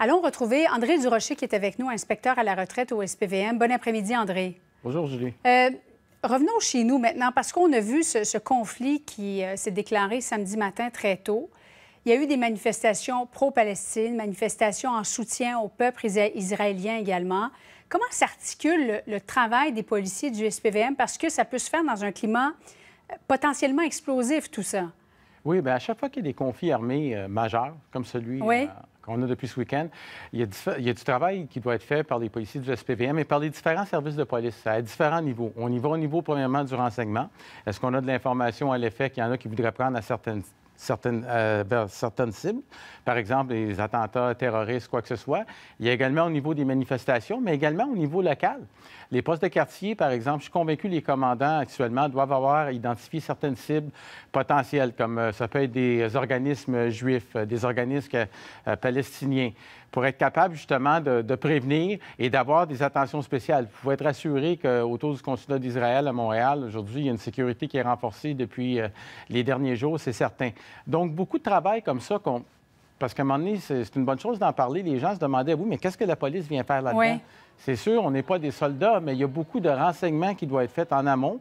Allons retrouver André Durocher qui est avec nous, inspecteur à la retraite au SPVM. Bon après-midi, André. Bonjour, Julie. Euh, revenons chez nous maintenant, parce qu'on a vu ce, conflit qui euh, s'est déclaré samedi matin très tôt. Il y a eu des manifestations pro-Palestine, manifestations en soutien au peuple israélien également. Comment s'articule le, travail des policiers du SPVM? Parce que ça peut se faire dans un climat euh, potentiellement explosif, tout ça. Oui, bien, à chaque fois qu'il y a des conflits armés euh, majeurs, comme celui euh, qu'on a depuis ce week-end, il, il y, a du travail qui doit être fait par les policiers du SPVM et par les différents services de police à différents niveaux. On y va au niveau, premièrement, du renseignement. Est-ce qu'on a de l'information à l'effet qu'il y en a qui voudraient prendre à certaines certaines, euh, certaines cibles, par exemple les attentats terroristes, quoi que ce soit. Il y a également au niveau des manifestations, mais également au niveau local. Les postes de quartier, par exemple, je suis convaincu les commandants actuellement doivent avoir identifié certaines cibles potentielles, comme euh, ça peut être des organismes juifs, euh, des organismes palestiniens pour être capable justement de, prévenir et d'avoir des attentions spéciales. Vous pouvez être assuré qu'autour du consulat d'Israël à Montréal, aujourd'hui, il y a une sécurité qui est renforcée depuis euh, les derniers jours, c'est certain. Donc, beaucoup de travail comme ça qu'on parce qu'à un moment donné, c'est une bonne chose d'en parler. Les gens se demandaient, oui, mais qu'est-ce que la police vient faire là-dedans? C'est sûr, on n'est pas des soldats, mais il y a beaucoup de renseignements qui doivent être faits en amont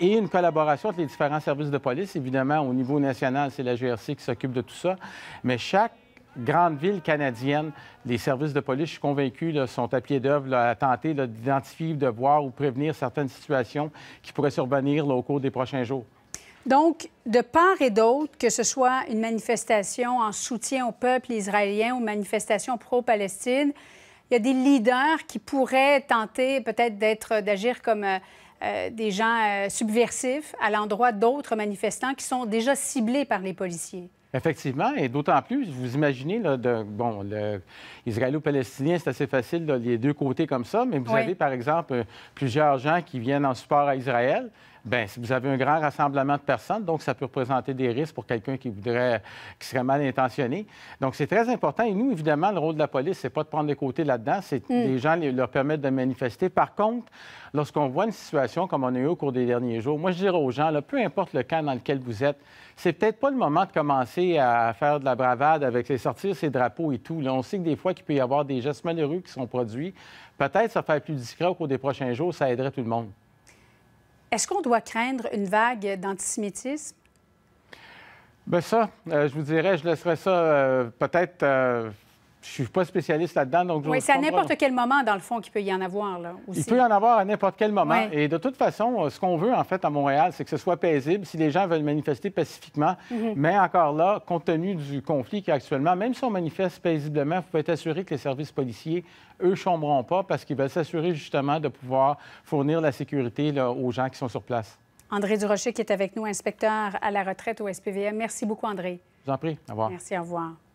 et une collaboration entre les différents services de police. Évidemment, au niveau national, c'est la GRC qui s'occupe de tout ça, mais chaque Grande ville canadienne, les services de police, je suis convaincu, sont à pied d'œuvre à tenter d'identifier, de voir ou prévenir certaines situations qui pourraient survenir au cours des prochains jours. Donc, de part et d'autre, que ce soit une manifestation en soutien au peuple israélien ou une manifestation pro-Palestine, il y a des leaders qui pourraient tenter peut-être d'agir comme euh, euh, des gens euh, subversifs à l'endroit d'autres manifestants qui sont déjà ciblés par les policiers. Effectivement, et d'autant plus, vous imaginez, là, bon, l'Israélo-Palestinien, c'est assez facile, les deux côtés comme ça, mais vous avez, par exemple, euh, plusieurs gens qui viennent en support à Israël, Bien, si vous avez un grand rassemblement de personnes, donc ça peut représenter des risques pour quelqu'un qui voudrait, qui serait mal intentionné. Donc, c'est très important. Et nous, évidemment, le rôle de la police, c'est pas de prendre des côtés là-dedans, c'est mm. les gens leur permettent de manifester. Par contre, lorsqu'on voit une situation comme on a eu au cours des derniers jours, moi, je dirais aux gens, peu importe le camp dans lequel vous êtes, c'est peut-être pas le moment de commencer à faire de la bravade avec les sortir ces drapeaux et tout. Là, on sait que des fois qu'il peut y avoir des gestes malheureux qui sont produits. Peut-être ça faire plus discret au cours des prochains jours, ça aiderait tout le monde. Est-ce qu'on doit craindre une vague d'antisémitisme? Bien ça, euh, je vous dirais, je laisserai ça euh, peut-être euh, je suis pas spécialiste là-dedans, Oui, c'est à n'importe quel moment, dans le fond, qu'il peut y en avoir. Il peut y en avoir à n'importe quel moment. Et de toute façon, euh, ce qu'on veut, en fait, à Montréal, c'est que ce soit paisible. Si les gens veulent manifester pacifiquement, mhm. mais encore là, compte tenu du conflit qu'il y a actuellement, même si on manifeste paisiblement, vous pouvez être assuré que les services policiers, eux, chomberont pas parce qu'ils veulent s'assurer justement de pouvoir fournir la sécurité aux gens qui sont sur place. André Durocher qui est avec nous, inspecteur à la retraite au SPVM. Merci beaucoup, André. Je vous en prie. Au revoir. Merci, au revoir.